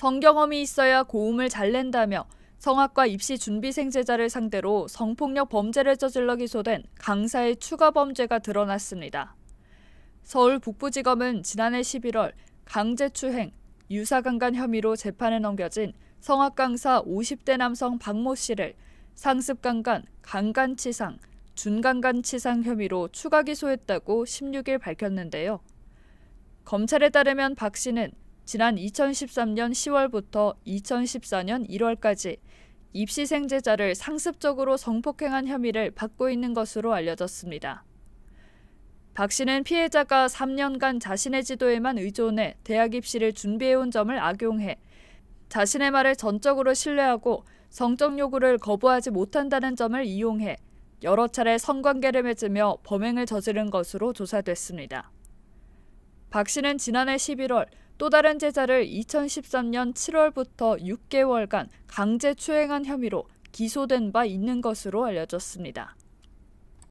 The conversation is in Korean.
성경험이 있어야 고음을 잘 낸다며 성악과 입시 준비생제자를 상대로 성폭력 범죄를 저질러 기소된 강사의 추가 범죄가 드러났습니다. 서울 북부지검은 지난해 11월 강제추행, 유사강간 혐의로 재판에 넘겨진 성악 강사 50대 남성 박모 씨를 상습강간, 강간치상, 준강간치상 혐의로 추가 기소했다고 16일 밝혔는데요. 검찰에 따르면 박 씨는 지난 2013년 10월부터 2014년 1월까지 입시생제자를 상습적으로 성폭행한 혐의를 받고 있는 것으로 알려졌습니다. 박 씨는 피해자가 3년간 자신의 지도에만 의존해 대학 입시를 준비해온 점을 악용해 자신의 말을 전적으로 신뢰하고 성적 요구를 거부하지 못한다는 점을 이용해 여러 차례 성관계를 맺으며 범행을 저지른 것으로 조사됐습니다. 박 씨는 지난해 11월 또 다른 제자를 2013년 7월부터 6개월간 강제 추행한 혐의로 기소된 바 있는 것으로 알려졌습니다.